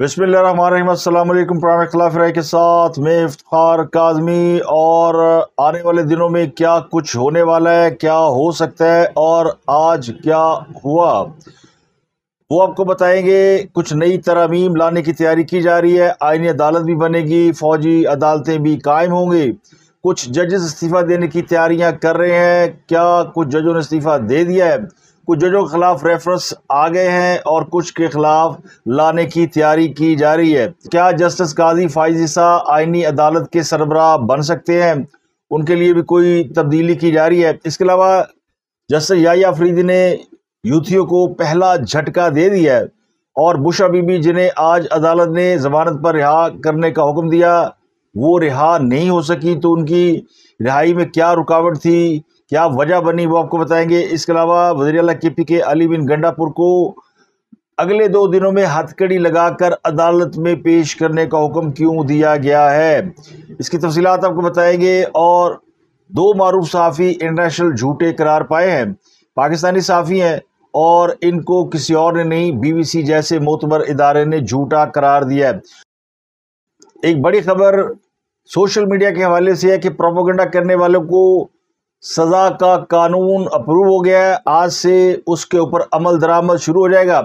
बसमिलकुम खिलाफ राय के साथ मैं इफ्तार काजमी और आने वाले दिनों में क्या कुछ होने वाला है क्या हो सकता है और आज क्या हुआ वो आपको बताएंगे कुछ नई तरामीम लाने की तैयारी की जा रही है आइनी अदालत भी बनेगी फ़ौजी अदालतें भी कायम होंगी कुछ जजेस इस्तीफ़ा देने की तैयारियां कर रहे हैं क्या कुछ जजों ने इस्तीफ़ा दे दिया है कुछ जजों के खिलाफ रेफरेंस आ गए हैं और कुछ के खिलाफ लाने की तैयारी की जा रही है क्या जस्टिस काजी फाइजिसा आइनी अदालत के सरबराह बन सकते हैं उनके लिए भी कोई तब्दीली की जा रही है इसके अलावा जस्टिस याया फरीदी ने यूथियों को पहला झटका दे दिया है और बुशा बीबी जिन्हें आज अदालत ने जमानत पर रिहा करने का हुक्म दिया वो रिहा नहीं हो सकी तो उनकी रिहाई में क्या रुकावट थी क्या वजह बनी वो आपको बताएंगे इसके अलावा वजी अला के पी के अली बिन गंडापुर को अगले दो दिनों में हथकड़ी लगाकर अदालत में पेश करने का हुक्म क्यों दिया गया है इसकी तफसीत आपको बताएंगे और दो मरूफ सहाफ़ी इंटरनेशनल झूठे करार पाए हैं पाकिस्तानी सहाफ़ी हैं और इनको किसी और ने नहीं बीबीसी जैसे मोतबर इदारे ने झूठा करार दिया है एक बड़ी खबर सोशल मीडिया के हवाले से है कि प्रोपोगंडा करने वालों को सज़ा का कानून अप्रूव हो गया है आज से उसके ऊपर अमल दरामद शुरू हो जाएगा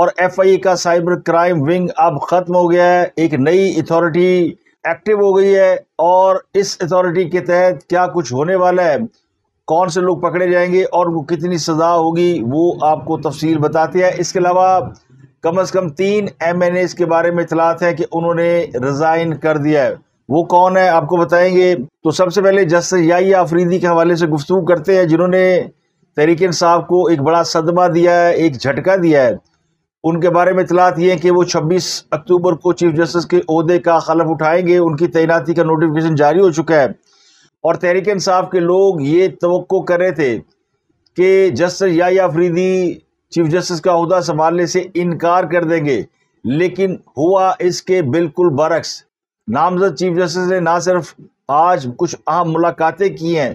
और एफआई का साइबर क्राइम विंग अब ख़त्म हो गया है एक नई अथॉरिटी एक्टिव हो गई है और इस अथॉरिटी के तहत क्या कुछ होने वाला है कौन से लोग पकड़े जाएंगे और वो कितनी सज़ा होगी वो आपको तफसील बताती है इसके अलावा कम अज़ कम तीन एम के बारे में इतलात है कि उन्होंने रिज़ाइन कर दिया है वो कौन है आपको बताएंगे तो सबसे पहले जस्टिस याही आफरीदी के हवाले से गुफ्तु करते हैं जिन्होंने तहरीक साहब को एक बड़ा सदमा दिया है एक झटका दिया है उनके बारे में इतलात ये है कि वो 26 अक्टूबर को चीफ जस्टिस के अहदे का खलफ उठाएंगे उनकी तैनाती का नोटिफिकेशन जारी हो चुका है और तहरीक साहब के लोग ये तो कर रहे थे कि जस्टिस याही आफरीदी चीफ जस्टिस का अहदा संभालने से इनकार कर देंगे लेकिन हुआ इसके बिल्कुल बरक्स नामजद चीफ जस्टिस ने ना सिर्फ आज कुछ अहम मुलाकातें की हैं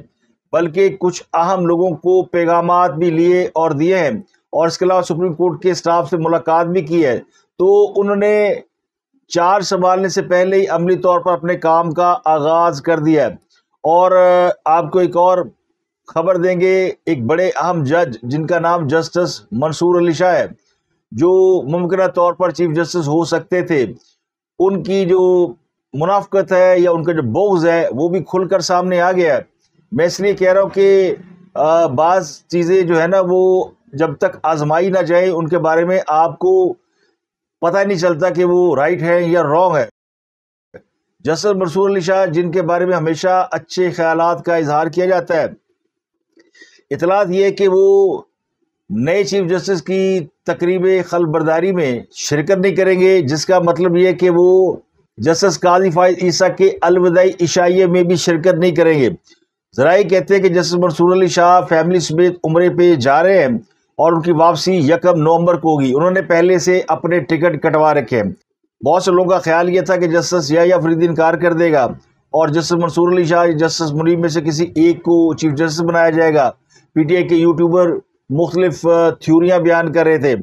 बल्कि कुछ अहम लोगों को पैगाम भी लिए और दिए हैं और इसके अलावा सुप्रीम कोर्ट के स्टाफ से मुलाकात भी की है तो उन्होंने चार संभालने से पहले ही अमली तौर पर अपने काम का आगाज़ कर दिया है और आपको एक और खबर देंगे एक बड़े अहम जज जिनका नाम जस्टिस मंसूर अली शाह है जो मुमकिन तौर पर चीफ जस्टिस हो सकते थे उनकी जो मुनाफ्त है या उनका जो बोग्स है वो भी खुल कर सामने आ गया है मैं इसलिए कह रहा हूँ कि बाज़ चीज़ें जो है ना वो जब तक आजमाई ना जाए उनके बारे में आपको पता नहीं चलता कि वो राइट है या रॉन्ग है जसर मसूर अली शाह जिनके बारे में हमेशा अच्छे ख्याल का इजहार किया जाता है इतलात ये कि वो नए चीफ जस्टिस की तकरीब खलबरदारी में शिरकत नहीं करेंगे जिसका मतलब ये कि वो जस्टिस काजी फायज ईसा के अलविदाई इशाइये में भी शिरकत नहीं करेंगे जराए कहते हैं कि जस्टिस मंसूर अली शाह फैमिली समेत उम्र पे जा रहे हैं और उनकी वापसी यकम नवंबर को होगी उन्होंने पहले से अपने टिकट कटवा रखे हैं बहुत से लोगों का ख्याल ये था कि जस्टिस या, या फरीद इनकार कर देगा और जस्टिस मंसूर अली शाह जस्टिस मुनीम में से किसी एक को चीफ जस्टिस बनाया जाएगा पीटीआई के यूट्यूबर मुख्तलिफ थ्यूरियाँ बयान कर रहे थे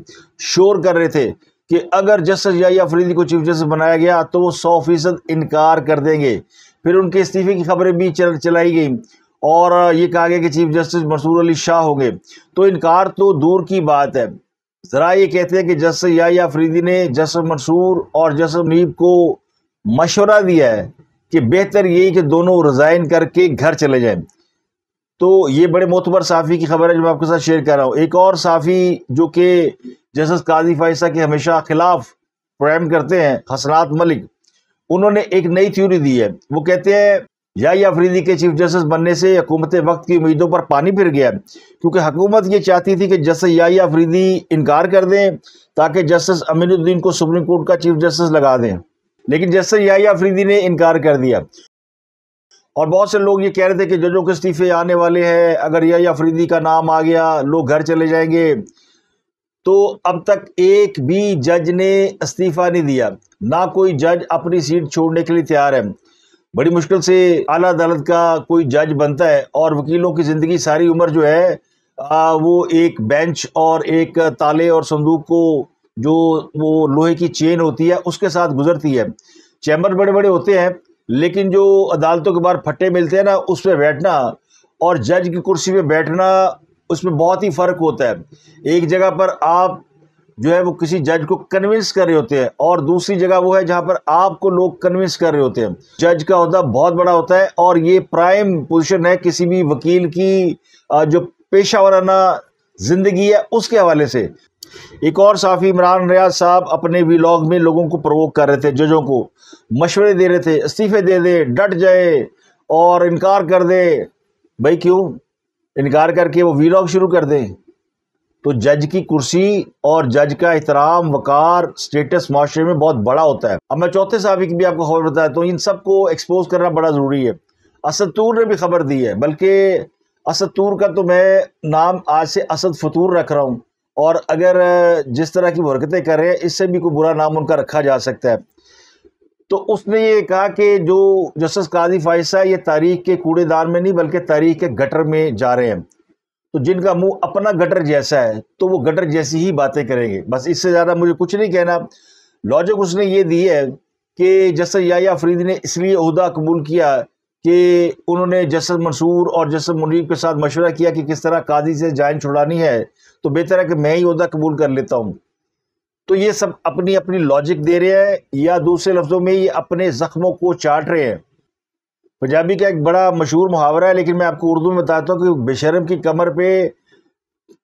शोर कर रहे थे कि अगर जस्टिस या अफरीदी को चीफ जस्टिस बनाया गया तो वो सौ फीसद इनकार कर देंगे फिर उनके इस्तीफे की खबरें भी चल चलाई गई और ये कहा गया कि चीफ जस्टिस मंसूर अली शाह होंगे तो इनकार तो दूर की बात है ज़रा ये कहते हैं कि जस्टिस या अफरीदी ने जस्टिस मंसूर और जस्टिस नीब को मशवरा दिया है कि बेहतर यही कि दोनों रिज़ाइन करके घर चले जाएँ तो ये बड़े मोतबर साफ़ी की खबर है जो मैं आपके साथ शेयर कर रहा हूँ एक और साफ़ी जो कि जस्टिस काजी फाइसा के हमेशा खिलाफ प्रैम करते हैं हसनात मलिक उन्होंने एक नई थ्योरी दी है वो कहते हैं या अफरीदी के चीफ जस्टिस बनने से हकूमत वक्त की उम्मीदों पर पानी फिर गया क्योंकि हकूमत ये चाहती थी कि जस्टिस या अफरीदी इनकार कर दें ताकि जस्टिस अमीनुद्दीन को सुप्रीम कोर्ट का चीफ जस्टिस लगा दें लेकिन जस्टिस या अफरीदी ने इनकार कर दिया और बहुत से लोग ये कह रहे थे कि जजों के इस्तीफे आने वाले हैं अगर या अफरीदी का नाम आ गया लोग घर चले जाएंगे तो अब तक एक भी जज ने इस्तीफ़ा नहीं दिया ना कोई जज अपनी सीट छोड़ने के लिए तैयार है बड़ी मुश्किल से आला अदालत का कोई जज बनता है और वकीलों की ज़िंदगी सारी उम्र जो है आ, वो एक बेंच और एक ताले और संदूक को जो वो लोहे की चेन होती है उसके साथ गुजरती है चैम्बर बड़े बड़े होते हैं लेकिन जो अदालतों के बाहर फट्टे मिलते हैं ना उस पर बैठना और जज की कुर्सी पर बैठना उसमें बहुत ही फ़र्क होता है एक जगह पर आप जो है वो किसी जज को कन्विंस कर रहे होते हैं और दूसरी जगह वो है जहाँ पर आपको लोग कन्विंस कर रहे होते हैं जज का अहदा बहुत बड़ा होता है और ये प्राइम पोजीशन है किसी भी वकील की जो पेशा वाराना ज़िंदगी है उसके हवाले से एक और साफ़ी इमरान रियाज साहब अपने व्लॉग में लोगों को प्रवोक कर रहे थे जजों को मशवरे दे रहे थे इस्तीफे दे दे डट जाए और इनकार कर दे भाई क्यों इनकार करके वो वीलॉग शुरू कर दें तो जज की कुर्सी और जज का एहतराम वकार स्टेटस माशरे में बहुत बड़ा होता है अब मैं चौथे सहाबी की भी आपको खबर बताया तो इन सबको एक्सपोज करना बड़ा ज़रूरी है असदूर ने भी खबर दी है बल्कि असदूर का तो मैं नाम आज से असद फतूर रख रहा हूँ और अगर जिस तरह की वरकतें कर रहे हैं इससे भी कोई बुरा नाम उनका रखा जा सकता है तो उसने ये कहा कि जो जस्टिस काजी फाइसा ये तारीख के कूड़ेदार में नहीं बल्कि तारीख के गटर में जा रहे हैं तो जिनका मुंह अपना गटर जैसा है तो वो गटर जैसी ही बातें करेंगे बस इससे ज़्यादा मुझे कुछ नहीं कहना लॉजिक उसने ये दी है कि जस्टिस याया फरीद ने इसलिए अहदा कबूल किया कि उन्होंने जस्टिस मंसूर और जस्टिस मुनीब के साथ मशवरा किया कि किस तरह काजी से जान छुड़ानी है तो बेहतर है कि मैं ही अहदा कबूल कर लेता हूँ तो ये सब अपनी अपनी लॉजिक दे रहे हैं या दूसरे लफ्ज़ों में ये अपने ज़ख्मों को चाट रहे हैं पंजाबी का एक बड़ा मशहूर मुहावरा है लेकिन मैं आपको उर्दू में बताता हूँ कि बेशरम की कमर पे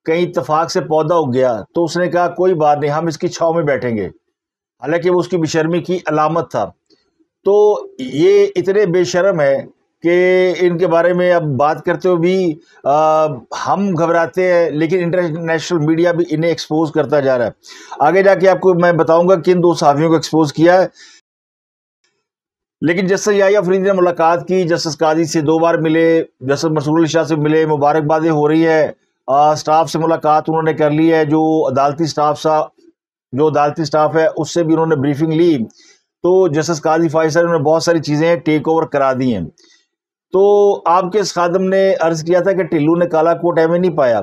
कहीं इतफाक से पौधा उग गया तो उसने कहा कोई बात नहीं हम इसकी छाव में बैठेंगे हालांकि वो उसकी बेशर्मी की अलामत था तो ये इतने बेशरम है कि इनके बारे में अब बात करते हुए भी आ, हम घबराते हैं लेकिन इंटरनेशनल मीडिया भी इन्हें एक्सपोज करता जा रहा है आगे जाके आपको मैं बताऊंगा किन दो साफियों को एक्सपोज किया है लेकिन जस्टिस याया फरीदी ने मुलाकात की जस्टिस काजी से दो बार मिले जस्टिस मसूर शाह से मिले मुबारकबादें हो रही है आ, स्टाफ से मुलाकात उन्होंने कर ली है जो अदालती स्टाफ सा जो अदालती स्टाफ है उससे भी उन्होंने ब्रीफिंग ली तो जस्टिस काजी फाइसर साहब ने बहुत सारी चीज़ें टेक ओवर करा दी हैं तो आपके इस खादम ने अर्ज किया था कि टिल्लू ने काला कोट एवं नहीं पाया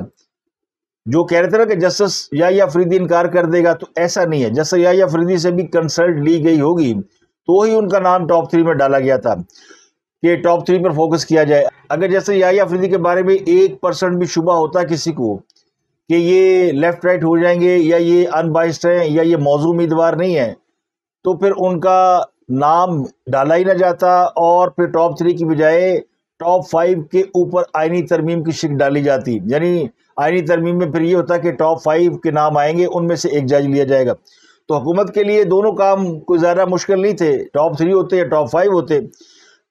जो कह रहे थे ना कि जस्टिस या या फरीदी इनकार कर देगा तो ऐसा नहीं है जस्टिस या या फरीदी से भी कंसल्ट ली गई होगी तो ही उनका नाम टॉप थ्री में डाला गया था कि टॉप थ्री पर फोकस किया जाए अगर जैसे या फ्रीदी के बारे में एक परसेंट भी शुभा होता किसी को कि ये लेफ़्ट राइट हो जाएंगे या ये अनबाइस्ड हैं या ये मौजू उम्मीदवार नहीं है तो फिर उनका नाम डाला ही ना जाता और फिर टॉप थ्री की बजाय टॉप फाइव के ऊपर आइनी तरमीम की शिक डाली जाती यानी आइनी तरमीम में फिर ये होता कि टॉप फाइव के नाम आएंगे उनमें से एक जज लिया जाएगा तो हुकूमत के लिए दोनों काम कोई ज़्यादा मुश्किल नहीं थे टॉप थ्री होते या टॉप फाइव होते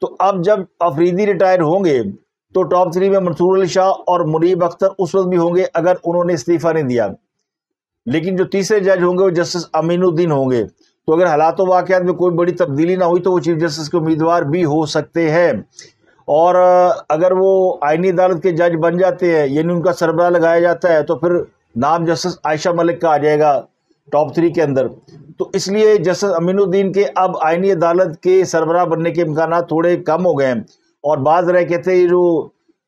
तो अब जब अफरीदी रिटायर होंगे तो टॉप थ्री में मंसूर अली शाह और मुनीब अख्तर उस वक्त भी होंगे अगर उन्होंने इस्तीफ़ा नहीं दिया लेकिन जो तीसरे जज होंगे वो जस्टिस अमीनुद्दीन होंगे तो अगर हालात वाक़ात में कोई बड़ी तब्दीली ना हुई तो वो चीफ जस्टिस के उम्मीदवार भी हो सकते हैं और अगर वो आइनी अदालत के जज बन जाते हैं यानी उनका सरबराह लगाया जाता है तो फिर नाम जस्टिस आयशा मलिक का आ जाएगा टॉप थ्री के अंदर तो इसलिए जस्टिस अमीनुद्दीन के अब आइनी अदालत के सरबराह बनने के इम्कान थोड़े कम हो गए हैं और बाद रह थे जो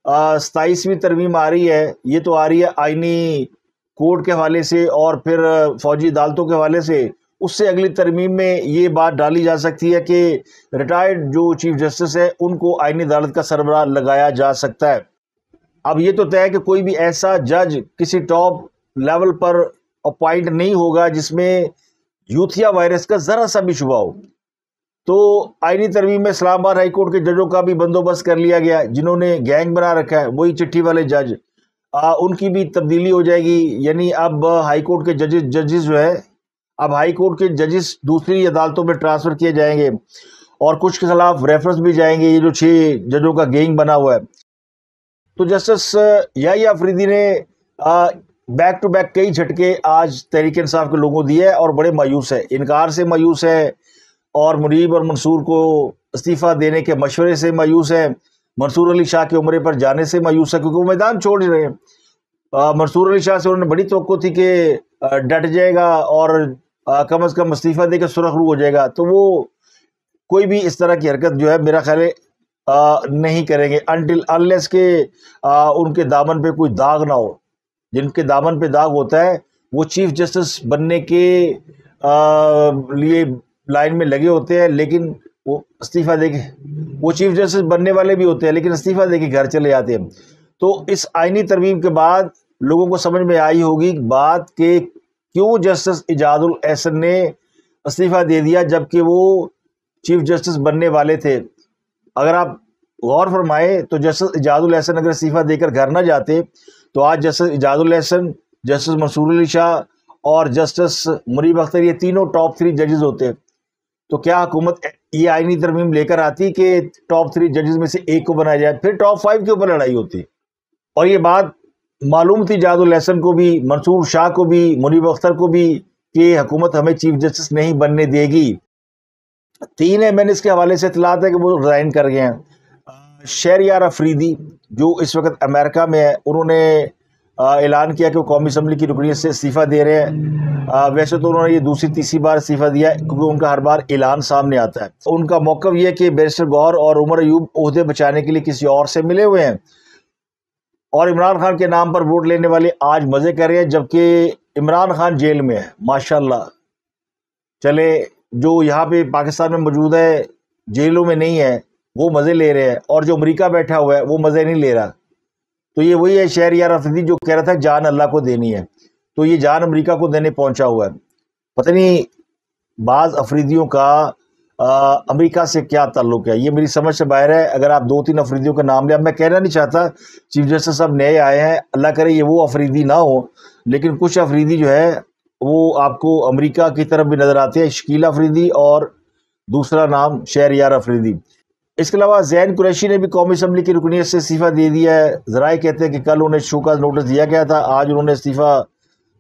सताईसवीं तरमीम आ रही है ये तो आ रही है आइनी कोर्ट के हवाले से और फिर फौजी अदालतों के हवाले से उससे अगली तरमीम में ये बात डाली जा सकती है कि रिटायर्ड जो चीफ जस्टिस है उनको आइनी अदालत का सरबराह लगाया जा सकता है अब ये तो तय है कि कोई भी ऐसा जज किसी टॉप लेवल पर अपॉइंट नहीं होगा जिसमें यूथिया वायरस का ज़रा सा भी शुबा हो तो आइनी तरमीम में इस्लामाबाद हाईकोर्ट के जजों का भी बंदोबस्त कर लिया गया जिन्होंने गैंग बना रखा है वही चिट्ठी वाले जज आ, उनकी भी तब्दीली हो जाएगी यानी अब हाईकोर्ट के जजेस जजेज जो है अब हाई कोर्ट के जजेस दूसरी अदालतों में ट्रांसफ़र किए जाएंगे और कुछ के खिलाफ रेफरेंस भी जाएंगे ये जो छः जजों का गेंग बना हुआ है तो जस्टिस या फ्रीदी ने आ, बैक टू बैक कई झटके आज तहरीक इंसाफ के लोगों दिए है और बड़े मायूस है इनकार से मायूस है और मुरीब और मंसूर को इस्तीफ़ा देने के मशवरे से मायूस है मंसूर अली शाह के उम्र पर जाने से मायूस है क्योंकि वो मैदान छोड़ रहे हैं मंसूर अली शाह से उन्होंने बड़ी तो थी कि डट जाएगा और कम अज़ कम इस्तीफ़ा देकर सुरख रू हो जाएगा तो वो कोई भी इस तरह की हरकत जो है मेरा ख्याल नहीं करेंगे अनटिल अनलेस के आ, उनके दामन पे कोई दाग ना हो जिनके दामन पे दाग होता है वो चीफ जस्टिस बनने के आ, लिए लाइन में लगे होते हैं लेकिन वो इस्तीफ़ा दे के वो चीफ जस्टिस बनने वाले भी होते हैं लेकिन इस्तीफ़ा दे के घर चले जाते हैं तो इस आइनी तरमीम के बाद लोगों को समझ में आई होगी बात के क्यों जस्टिस इजादुल एहसन ने इस्तीफ़ा दे दिया जबकि वो चीफ जस्टिस बनने वाले थे अगर आप गौर फरमाए तो जस्टिस इजादुल एहसन अगर इस्तीफ़ा देकर घर ना जाते तो आज जस्टिस इजादुल एहसन जस्टिस मंसूर अली शाह और जस्टिस मुरीब अख्तर ये तीनों टॉप थ्री जजेज होते तो क्या हुकूमत ये आइनी तरमीम लेकर आती कि टॉप थ्री जजेज में से एक को बनाया जाए फिर टॉप फाइव के ऊपर लड़ाई होती और ये बात मालूम थी जादुलहसन को भी मंसूर शाह को भी मुनीब अख्तर को भी कि हुकूमत हमें चीफ जस्टिस नहीं बनने देगी तीन एम एन के हवाले से इतलात है कि वो रिज़ाइन कर गए हैं शहर अफरीदी जो इस वक्त अमेरिका में है उन्होंने ऐलान किया कि वो कौमी असम्बली की रुकनीत से इस्तीफ़ा दे रहे हैं आ, वैसे तो उन्होंने ये दूसरी तीसरी बार इस्तीफ़ा दिया क्योंकि उनका हर बार ऐलान सामने आता है उनका मौक़ यह है कि बैरिस्टर गौर और उमर अयूब अहदे बचाने के लिए किसी और से मिले हुए हैं और इमरान खान के नाम पर वोट लेने वाले आज मज़े कर रहे हैं जबकि इमरान खान जेल में है माशाल्लाह चले जो यहाँ पे पाकिस्तान में मौजूद है जेलों में नहीं है वो मज़े ले रहे हैं और जो अमरीका बैठा हुआ है वो मज़े नहीं ले रहा तो ये वही है शहर यार अफरीदी जो कह रहा था जान अल्लाह को देनी है तो ये जान अमरीका को देने पहुँचा हुआ है पता नहीं बाज़ अफरीदियों का अमेरिका से क्या ताल्लुक है ये मेरी समझ से बाहर है अगर आप दो तीन अफरीदियों का नाम लें अब मैं कहना नहीं चाहता चीफ जस्टिस साहब नए आए हैं अल्लाह करे ये वो अफरीदी ना हो लेकिन कुछ अफरीदी जो है वो आपको अमेरिका की तरफ भी नज़र आते हैं शकील अफरीदी और दूसरा नाम शहर यार अफरीदी इसके अलावा जैन कुरैशी ने भी कौमी असम्बली की रुकनीत से इस्तीफ़ा दे दिया है ज़रा कहते हैं कि कल उन्हें शो का नोटिस दिया गया था आज उन्होंने इस्तीफ़ा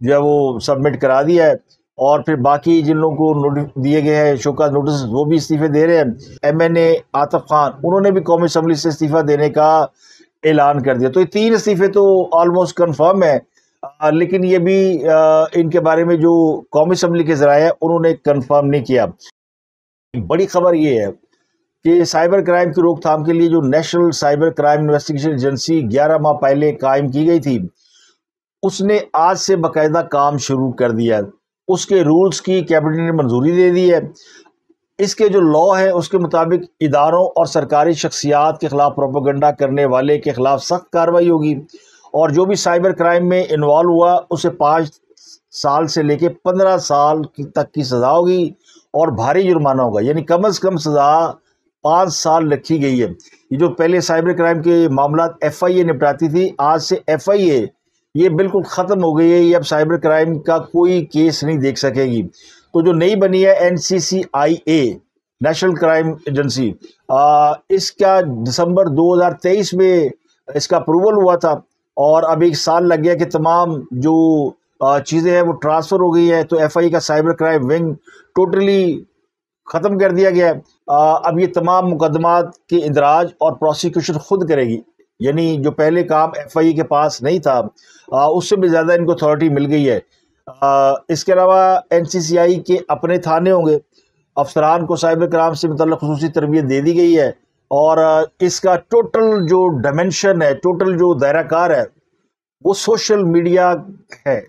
जो है वो सबमिट करा दिया है और फिर बाकी जिन लोगों को नोटिस दिए गए हैं शोका नोटिस वो भी इस्तीफे दे रहे हैं M N A Atif Khan उन्होंने भी कौमी असम्बली से इस्तीफ़ा देने का ऐलान कर दिया तो ये तीन इस्तीफ़े तो ऑलमोस्ट कन्फर्म है लेकिन ये भी इनके बारे में जो कौमी असम्बली के जराए हैं उन्होंने कन्फर्म नहीं किया बड़ी खबर ये है कि साइबर क्राइम की रोकथाम के लिए जो national cyber crime investigation agency 11 माह पहले कायम की गई थी उसने आज से बाकायदा काम शुरू कर दिया उसके रूल्स की कैबिनेट ने मंजूरी दे दी है इसके जो लॉ है उसके मुताबिक इदारों और सरकारी शख्सियात के ख़िलाफ़ प्रोपोगंडा करने वाले के ख़िलाफ़ सख्त कार्रवाई होगी और जो भी साइबर क्राइम में इन्वॉल्व हुआ उसे पाँच साल से लेके पंद्रह साल की तक की सज़ा होगी और भारी जुर्माना होगा यानी कम अज़ कम सज़ा पाँच साल रखी गई है ये जो पहले साइबर क्राइम के मामला एफ आई ए निपटाती थी आज से एफ आई ए ये बिल्कुल ख़त्म हो गई है ये अब साइबर क्राइम का कोई केस नहीं देख सकेगी तो जो नई बनी है एन नेशनल क्राइम एजेंसी इसका दिसंबर 2023 में इसका अप्रूवल हुआ था और अब एक साल लग गया कि तमाम जो चीज़ें हैं वो ट्रांसफ़र हो गई है तो एफआई का साइबर क्राइम विंग टोटली ख़त्म कर दिया गया है अब ये तमाम मुकदमात के इंदराज और प्रोसिक्यूशन खुद करेगी यानी जो पहले काम एफआई e के पास नहीं था आ, उससे भी ज़्यादा इनको अथॉरिटी मिल गई है आ, इसके अलावा एनसीसीआई के अपने थाने होंगे अफसरान को साइबर क्राइम से मतलब खसूस तरबियत दे दी गई है और इसका टोटल जो डायमेंशन है टोटल जो दायराकार है वो सोशल मीडिया है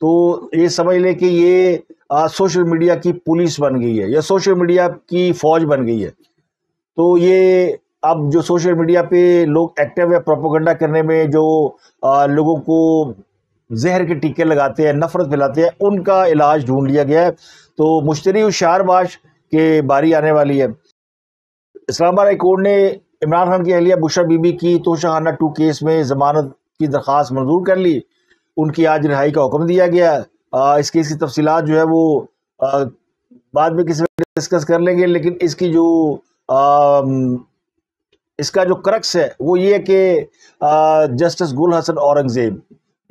तो ये समझ लें कि ये आ, सोशल मीडिया की पुलिस बन गई है या सोशल मीडिया की फ़ौज बन गई है तो ये अब जो सोशल मीडिया पे लोग एक्टिव है प्रोपोगंडा करने में जो आ, लोगों को जहर के टीके लगाते हैं नफ़रत फैलाते हैं उनका इलाज ढूंढ लिया गया है तो मुश्तरी शारबाश के बारी आने वाली है इस्लामाबाद हाई कोर्ट ने इमरान खान की अहलिया बुशा बीबी की तोशाहाना टू केस में ज़मानत की दरख्वास्त मंजूर कर ली उनकी आज रिहाई का हुक्म दिया गया आ, इस केस की तफसीत जो है वो आ, बाद में किसी डिस्कस कर लेंगे लेकिन इसकी जो इसका जो करक्स है वो ये कि जस्टिस गुल हसन औरंगजेब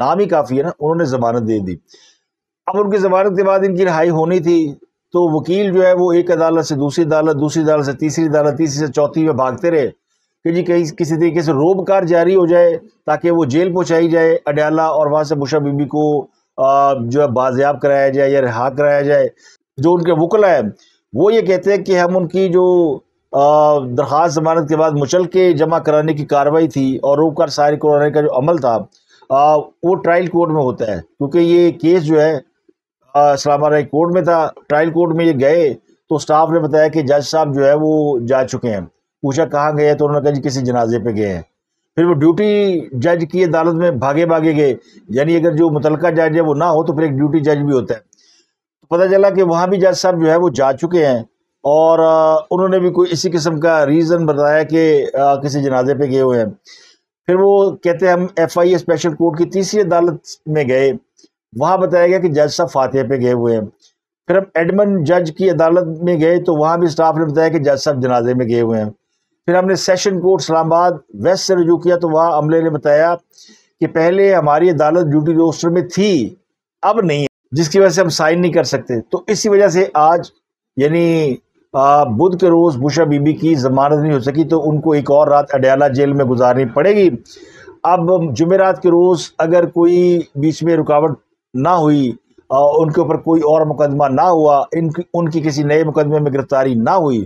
नाम ही काफ़ी है ना उन्होंने ज़मानत दे दी अब उनकी ज़मानत के बाद इनकी रहाई होनी थी तो वकील जो है वो एक अदालत से दूसरी अदालत दूसरी अदालत से तीसरी अदालत तीसरी से चौथी में भागते रहे कि जी कहीं किसी तरीके से रोबकार जारी हो जाए ताकि वो जेल पहुँचाई जाए अडयाला और वहाँ से मुशा बीबी को जो है बाजियाब कराया जाए या रिहा कराया जाए जो उनके वकला है वो ये कहते हैं कि हम उनकी जो दरख्वास्त जमानत के बाद मुचल के जमा कराने की कार्रवाई थी और रोबकार सारी कराने का जो अमल था आ, वो ट्रायल कोर्ट में होता है क्योंकि ये केस जो है इस्लामा राय कोर्ट में था ट्रायल कोर्ट में ये गए तो स्टाफ ने बताया कि जज साहब जो है वो जा चुके हैं पूछा कहाँ गए तो उन्होंने कहा जी किसी जनाजे पे गए हैं फिर वो ड्यूटी जज की अदालत में भागे भागे गए यानी अगर जो मुतलका जज है वो ना हो तो फिर एक ड्यूटी जज भी होता है तो पता चला कि वहाँ भी जज साहब जो है वो जा चुके हैं और उन्होंने भी कोई इसी किस्म का रीज़न बताया कि किसी जनाजे पे गए हुए हैं फिर वो कहते हैं हम F I A special court की तीसरी अदालत में गए वहाँ बताया गया कि जज साहब फातह पे गए हुए हैं फिर हम एडमन जज की अदालत में गए तो वहाँ भी स्टाफ ने बताया कि जज साहब जनाजे में गए हुए हैं फिर हमने सेशन कोर्ट इस्लामाबाद वेस्ट से रजू किया तो वहाँ अमले ने बताया कि पहले हमारी अदालत ड्यूटी रोस्टर में थी अब नहीं है जिसकी वजह से हम साइन नहीं कर सकते तो इसी वजह से आज यानी बुध के रोज़ बुशा बीबी की जमानत नहीं हो सकी तो उनको एक और रात अडयाला जेल में गुजारनी पड़ेगी अब जुमेरात के रोज़ अगर कोई बीच में रुकावट ना हुई उनके ऊपर कोई और मुकदमा ना हुआ इनकी उनकी किसी नए मुकदमे में गिरफ्तारी ना हुई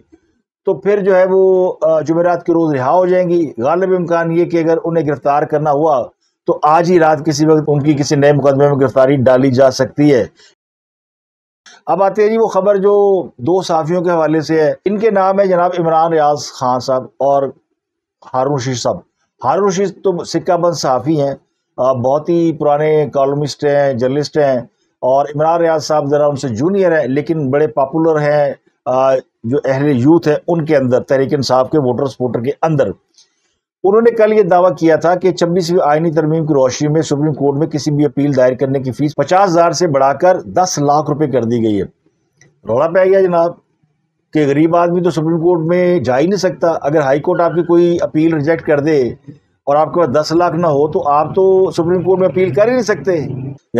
तो फिर जो है वो जुमेरात के रोज़ रिहा हो जाएंगी गालिब इम्कान ये कि अगर उन्हें गिरफ़्तार करना हुआ तो आज ही रात किसी वक्त उनकी किसी नए मुकदमे में गिरफ्तारी डाली जा सकती है अब आते हैं जी वो खबर जो दो साफियों के हवाले से है इनके नाम है जनाब इमरान रियाज खान साहब और हारून रशीद साहब हारून रशीद तो सिक्का बंद हैं बहुत ही पुराने कॉलमिस्ट हैं जर्नलिस्ट हैं और इमरान रियाज साहब ज़रा उनसे जूनियर हैं लेकिन बड़े पॉपुलर हैं जो अहले यूथ हैं उनके अंदर तहरीक इंसाफ के वोटर सपोर्टर के अंदर उन्होंने कल ये दावा किया था कि छब्बीसवीं आयनी तरमीम की रोशनी में सुप्रीम कोर्ट में किसी भी अपील दायर करने की फीस पचास हजार से बढ़ाकर दस लाख रुपए कर दी गई है रौला पै गया जनाब कि गरीब आदमी तो सुप्रीम कोर्ट में जा ही नहीं सकता अगर हाई कोर्ट आपकी कोई अपील रिजेक्ट कर दे और आपके पास दस लाख ना हो तो आप तो सुप्रीम कोर्ट में अपील कर ही नहीं सकते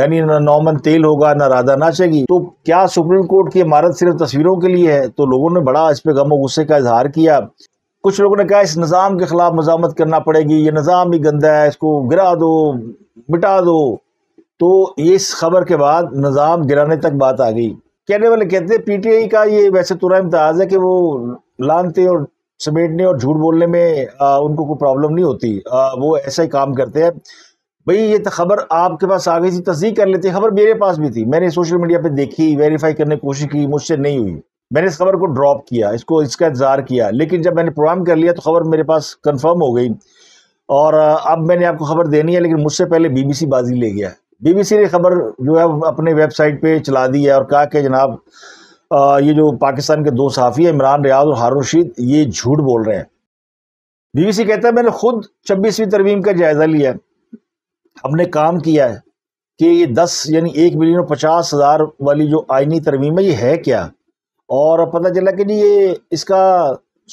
यानी ना नौमन तेल होगा ना राधा नाचेगी तो क्या सुप्रीम कोर्ट की इमारत सिर्फ तस्वीरों के लिए है तो लोगों ने बड़ा इस पे गम और गुस्से का इजहार किया कुछ लोगों ने कहा इस निज़ाम के ख़िलाफ़ मजामत करना पड़ेगी ये निज़ाम ही गंदा है इसको गिरा दो मिटा दो तो इस खबर के बाद निज़ाम गिराने तक बात आ गई कहने वाले कहते हैं पीटीआई का ये वैसे तुरा तो इम्तियाज है कि वो लानते और समेटने और झूठ बोलने में आ, उनको कोई प्रॉब्लम नहीं होती आ, वो ऐसा ही काम करते हैं भाई ये तो खबर आपके पास आ गई थी तस्दीक कर लेते खबर मेरे पास भी थी मैंने सोशल मीडिया पे देखी वेरीफाई करने की कोशिश की मुझसे नहीं हुई मैंने इस खबर को ड्रॉप किया इसको इसका इंतज़ार किया लेकिन जब मैंने प्रोग्राम कर लिया तो खबर मेरे पास कंफर्म हो गई और अब मैंने आपको खबर देनी है लेकिन मुझसे पहले बीबीसी बाजी ले गया बीबीसी ने खबर जो है अपने वेबसाइट पे चला दी है और कहा कि जनाब ये जो पाकिस्तान के दो साफी हैं इमरान रियाज और हारून रशीद ये झूठ बोल रहे हैं बीबीसी कहता है मैंने खुद छब्बीसवीं तरवीम का जायज़ा लिया हमने काम किया है कि ये दस यानी एक मिलियन और पचास हज़ार वाली जो आइनी तरवीम है ये है क्या और पता चला कि जी ये इसका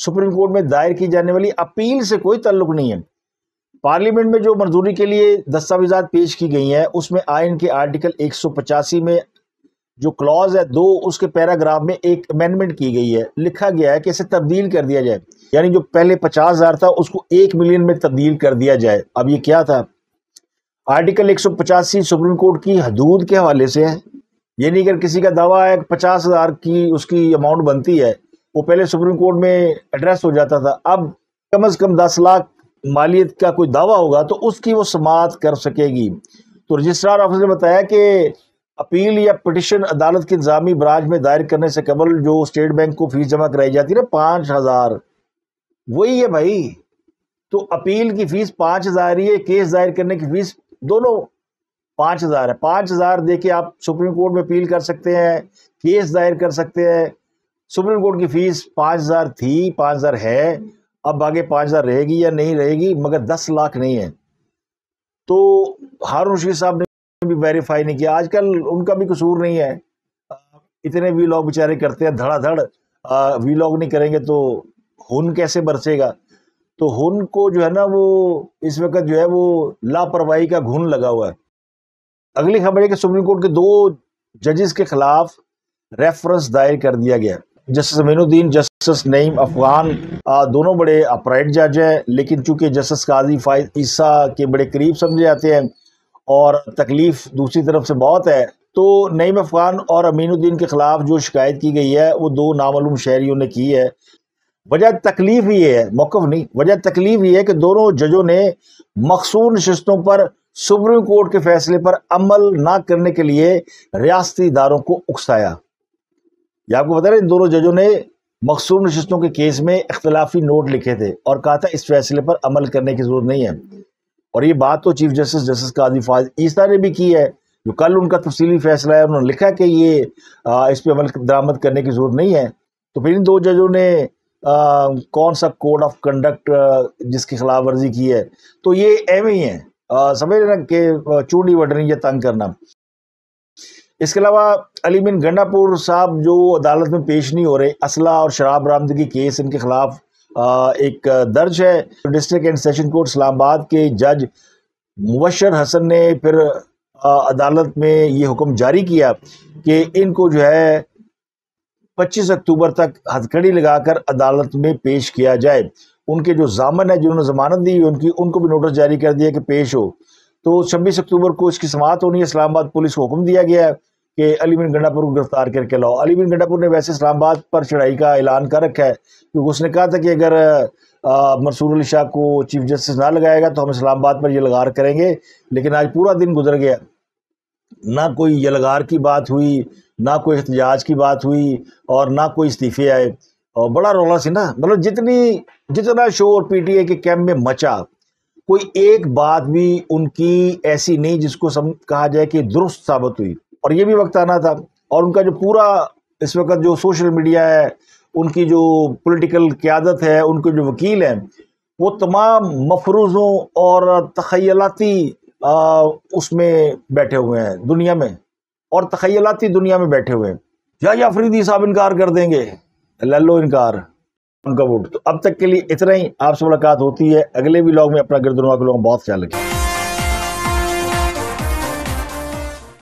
सुप्रीम कोर्ट में दायर की जाने वाली अपील से कोई ताल्लुक नहीं है पार्लियामेंट में जो मंजूरी के लिए दस्तावेजा पेश की गई हैं उसमें आयन के आर्टिकल एक में जो क्लॉज है दो उसके पैराग्राफ में एक अमेंडमेंट की गई है लिखा गया है कि इसे तब्दील कर दिया जाए यानी जो पहले पचास हज़ार था उसको एक मिलियन में तब्दील कर दिया जाए अब ये क्या था आर्टिकल एक सुप्रीम कोर्ट की हदूद के हवाले से है ये नहीं अगर किसी का दावा है पचास हज़ार की उसकी अमाउंट बनती है वो पहले सुप्रीम कोर्ट में एड्रेस हो जाता था अब कम अज़ कम दस लाख मालियत का कोई दावा होगा तो उसकी वो समात कर सकेगी तो रजिस्ट्रार ऑफिस ने बताया कि अपील या पटिशन अदालत की इंतजामी ब्रांच में दायर करने से कबल जो स्टेट बैंक को फीस जमा कराई जाती है ना पाँच हज़ार वही है भाई तो अपील की फ़ीस पाँच हज़ार ही है केस दायर करने की फ़ीस दोनों पाँच हज़ार है पाँच हज़ार दे के आप सुप्रीम कोर्ट में अपील कर सकते हैं केस दायर कर सकते हैं सुप्रीम कोर्ट की फ़ीस पाँच हज़ार थी पाँच हज़ार है अब आगे पाँच हज़ार रहेगी या नहीं रहेगी मगर दस लाख नहीं है तो हारून रशीद साहब ने भी वेरीफाई नहीं किया आजकल उनका भी कसूर नहीं है इतने वी लॉग बेचारे करते हैं धड़ाधड़ वी लॉग नहीं करेंगे तो हुन कैसे बरसेगा तो हुन को जो है ना वो इस वक्त जो है वो लापरवाही का घुन लगा हुआ है अगली खबर है कि सुप्रीम कोर्ट के दो जजेस के खिलाफ रेफरेंस दायर कर दिया गया जस्टिस अमीनुद्दीन जस्टिस नईम अफगान दोनों बड़े अपराइट जज हैं लेकिन चूंकि जस्टिस काजी फाइज ईसा के बड़े करीब समझे जाते हैं और तकलीफ दूसरी तरफ से बहुत है तो नईम अफगान और अमीनुद्दीन के खिलाफ जो शिकायत की गई है वो दो नामालूम शहरियों ने की है वजह तकलीफ ये है मौकफ नहीं वजह तकलीफ ये है कि दोनों जजों ने मखसूर नशस्तों पर सुप्रीम कोर्ट के फैसले पर अमल ना करने के लिए रियाती इदारों को उकसाया यह आपको रहे इन दोनों जजों ने मखसूर नशस्तों के केस में इख्तलाफी नोट लिखे थे और कहा था इस फैसले पर अमल करने की ज़रूरत नहीं है और ये बात तो chief justice justice Qazi Faez Isa ने भी की है जो कल उनका तफसीली फैसला है उन्होंने लिखा कि ये इस पर अमल दरामद करने की ज़रूरत नहीं है तो फिर इन दो जजों ने आ, कौन सा कोड ऑफ कंडक्ट जिसकी खिलाफ वर्जी की है तो ये एम ही है समझ रहे कि चूडी वटनी या तंग करना इसके अलावा अली बिन गंडापुर साहब जो अदालत में पेश नहीं हो रहे असला और शराब बरामदगी केस इनके खिलाफ एक दर्ज है district and session court Islamabad के जज मुबशर हसन ने फिर अदालत में ये हुक्म जारी किया कि इनको जो है पच्चीस अक्टूबर तक हथकड़ी लगाकर अदालत में पेश किया जाए उनके जो जामन है जिन्होंने जमानत दी उनकी उनको भी नोटिस जारी कर दिया कि पेश हो तो छब्बीस अक्टूबर को इसकी समात होनी है इस्लामाबाद पुलिस को हुक्म दिया गया है कि अली बिन गंडापुर को गिरफ्तार करके लाओ अली बिन गंडापुर ने वैसे इस्लामाबाद पर चढ़ाई का ऐलान कर रखा है क्योंकि उसने कहा था कि अगर मंसूर अली शाह को चीफ जस्टिस ना लगाएगा तो हम इस्लामाबाद पर यह लगा करेंगे लेकिन आज पूरा दिन गुजर गया ना कोई यलगार की बात हुई ना कोई एहतजाज की बात हुई और ना कोई इस्तीफे आए और बड़ा रोला सी ना मतलब जितनी जितना शोर पीटीए के कैंप में मचा कोई एक बात भी उनकी ऐसी नहीं जिसको सम कहा जाए कि दुरुस्त साबित हुई और ये भी वक्त आना था और उनका जो पूरा इस वक्त जो सोशल मीडिया है उनकी जो पॉलिटिकल क्यादत है उनके जो वकील हैं वो तमाम मफरूज़ों और तखयलाती आ, उसमें बैठे हुए हैं दुनिया में और तखयलाती दुनिया में बैठे हुए हैं या अफरीदी साहब इनकार कर देंगे लल्लो इनकार उनका वोट तो अब तक के लिए इतना ही आपसे मुलाकात होती है अगले भी लॉग में अपना गिरदुनवा के लोग बहुत ख्याल रखें